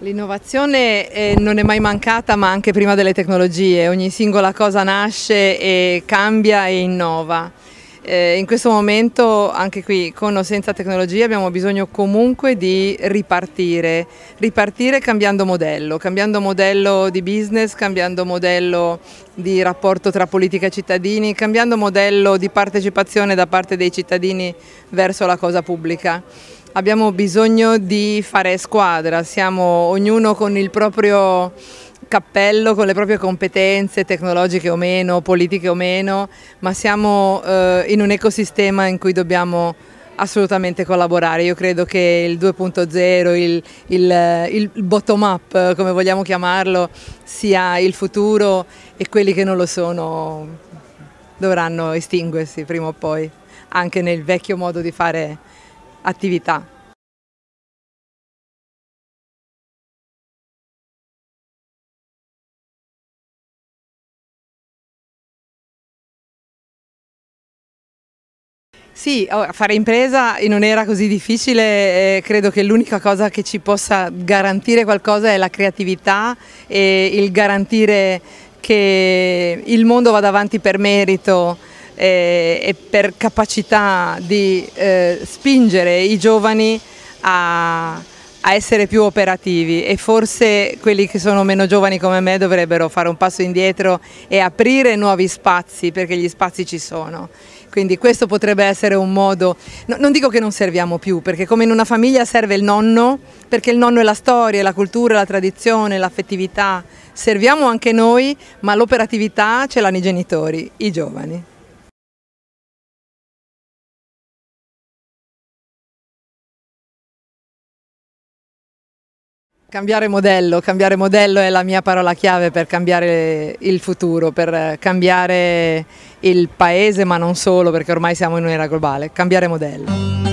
L'innovazione eh, non è mai mancata ma anche prima delle tecnologie, ogni singola cosa nasce e cambia e innova. Eh, in questo momento anche qui con o senza tecnologie abbiamo bisogno comunque di ripartire, ripartire cambiando modello, cambiando modello di business, cambiando modello di rapporto tra politica e cittadini, cambiando modello di partecipazione da parte dei cittadini verso la cosa pubblica abbiamo bisogno di fare squadra, siamo ognuno con il proprio cappello, con le proprie competenze tecnologiche o meno, politiche o meno, ma siamo eh, in un ecosistema in cui dobbiamo assolutamente collaborare. Io credo che il 2.0, il, il, il bottom up, come vogliamo chiamarlo, sia il futuro e quelli che non lo sono dovranno estinguersi prima o poi, anche nel vecchio modo di fare attività. Sì, oh, fare impresa non era così difficile, eh, credo che l'unica cosa che ci possa garantire qualcosa è la creatività e il garantire che il mondo vada avanti per merito eh, e per capacità di eh, spingere i giovani a, a, essere più operativi e forse quelli che sono meno giovani come me dovrebbero fare un passo indietro e aprire nuovi spazi perché gli spazi ci sono. Quindi questo potrebbe essere un modo, no, non dico che non serviamo più, perché come in una famiglia serve il nonno, perché il nonno è la storia, la cultura, la tradizione, l'affettività, serviamo anche noi, ma l'operatività ce l'hanno i genitori, i giovani. Cambiare modello, cambiare modello è la mia parola chiave per cambiare il futuro, per cambiare il paese, ma non solo, perché ormai siamo in un'era globale. Cambiare modello.